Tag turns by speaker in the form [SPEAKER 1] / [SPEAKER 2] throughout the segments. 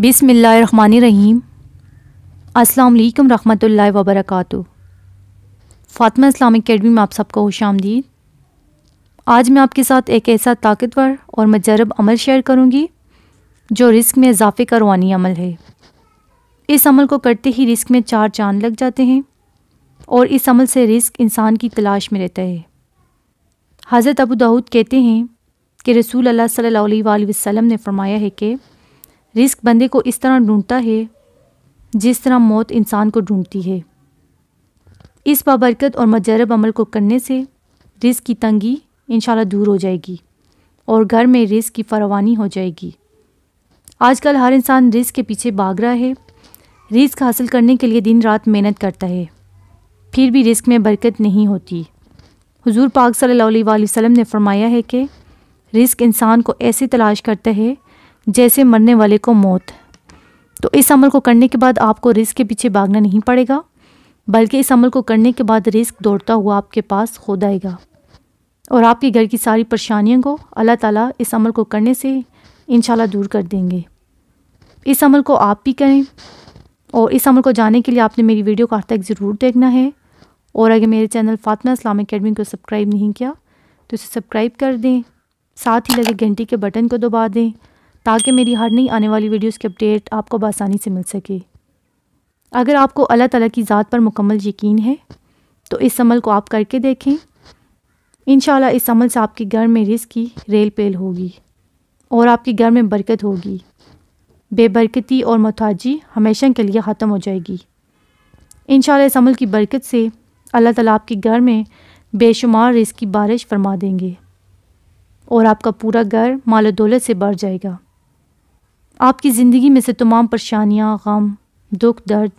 [SPEAKER 1] बिसमीम अल्लाम रहमत ला वरक फ़ातिमा इस्लामिक अकेडमी में आप सबका खुश आमदीद आज मैं आपके साथ एक ऐसा ताकतवर और मजरब अमल शेयर करूँगी जो रिस्क में इजाफे का रवानी अमल है इस अमल को करते ही रिस्क में चार चांद लग जाते हैं और इस अमल से रिस्क इंसान की तलाश में रहता है हज़रत अबू दाऊद कहते हैं कि रसूल अल्लाह सल्लल्लाहु वसम ने फरमाया है कि रिस्क बंदे को इस तरह ढूंढता है जिस तरह मौत इंसान को ढूंढती है इस बाबरकत और मजरब अमल को करने से रिस्क की तंगी इन दूर हो जाएगी और घर में रिस्क की फरवानी हो जाएगी आजकल हर इंसान रिस्क के पीछे भाग रहा है रिस्क हासिल करने के लिए दिन रात मेहनत करता है फिर भी रिस्क में बरकत नहीं होती हुजूर पाक सल्लल्लाहु अलैहि वसल्लम ने फरमाया है कि रिस्क इंसान को ऐसे तलाश करता है जैसे मरने वाले को मौत तो इस अमल को करने के बाद आपको रिस्क के पीछे भागना नहीं पड़ेगा बल्कि इस अमल को करने के बाद रिस्क दौड़ता हुआ आपके पास खुद आएगा और आपके घर की सारी परेशानियों को अल्लाह ताला इस अमल को करने से इनशाला दूर कर देंगे इस अमल को आप भी करें और इस अमल को जाने के लिए आपने मेरी वीडियो को आज तक ज़रूर देखना है और अगर मेरे चैनल फातमा इस्लाम अकेडमी को सब्सक्राइब नहीं किया तो इसे सब्सक्राइब कर दें साथ ही लगे घंटी के बटन को दबा दें ताकि मेरी हर नई आने वाली वीडियोस की अपडेट आपको बसानी से मिल सके अगर आपको अल्लाह तला की ज़ात पर मुकम्मल यकीन है तो इस अमल को आप करके देखें इन इस अमल से आपके घर में रिस्क की रेल पेल होगी और आपके घर में बरकत होगी बेबरकती और मतवाजी हमेशा के लिए ख़त्म हो जाएगी इन इस अमल की बरकत से अल्लाह ताला आपके घर में बेशुमार रिस्क की बारिश फरमा देंगे और आपका पूरा घर माल दौलत से बढ़ जाएगा आपकी ज़िंदगी में से तमाम परेशानियाँ गम दुख दर्द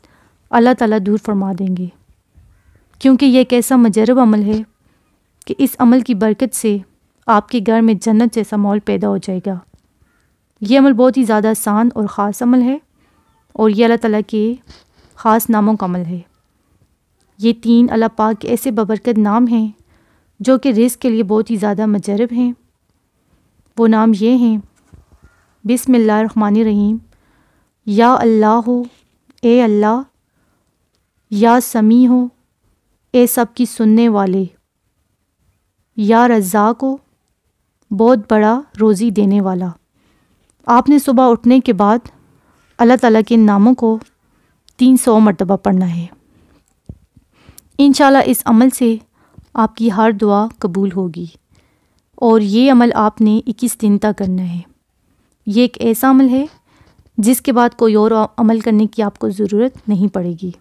[SPEAKER 1] अल्लाह ताला दूर फरमा देंगे क्योंकि यह एक ऐसा मजरब अमल है कि इस अमल की बरकत से आपके घर में जन्नत जैसा माहौल पैदा हो जाएगा यह अमल बहुत ही ज़्यादा आसान और ख़ास अमल है और यह अल्लाह ताला के ख़ास नामों का अमल है ये तीन अल्लाह पाक के ऐसे बबरकत नाम हैं जो कि रिस्क के लिए बहुत ही ज़्यादा मजरब हैं वो नाम ये हैं बिसमीम या अल्लाह हो ए अल्लाह या समी हो ए सब की सुनने वाले या रज़ा को बहुत बड़ा रोज़ी देने वाला आपने सुबह उठने के बाद अल्लाह ताला के नामों को तीन सौ मरतबा पढ़ना है इन इस अमल से आपकी हर दुआ कबूल होगी और ये अमल आपने 21 दिन तक करना है ये एक ऐसा अमल है जिसके बाद कोई और अमल करने की आपको ज़रूरत नहीं पड़ेगी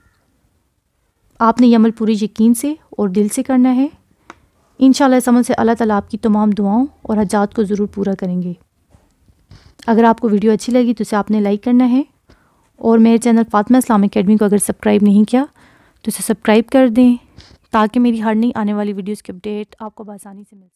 [SPEAKER 1] आपने ये अमल पूरी यकीन से और दिल से करना है इन इस अमल से अल्लाह ताला आपकी तमाम दुआओं और हजात को ज़रूर पूरा करेंगे अगर आपको वीडियो अच्छी लगी तो इसे आपने लाइक करना है और मेरे चैनल फातमा इस्लाम अकेडमी को अगर सब्सक्राइब नहीं किया तो उसे सब्सक्राइब कर दें ताकि मेरी हर नहीं आने वाली वीडियोज़ की अपडेट आपको बसानी से मिल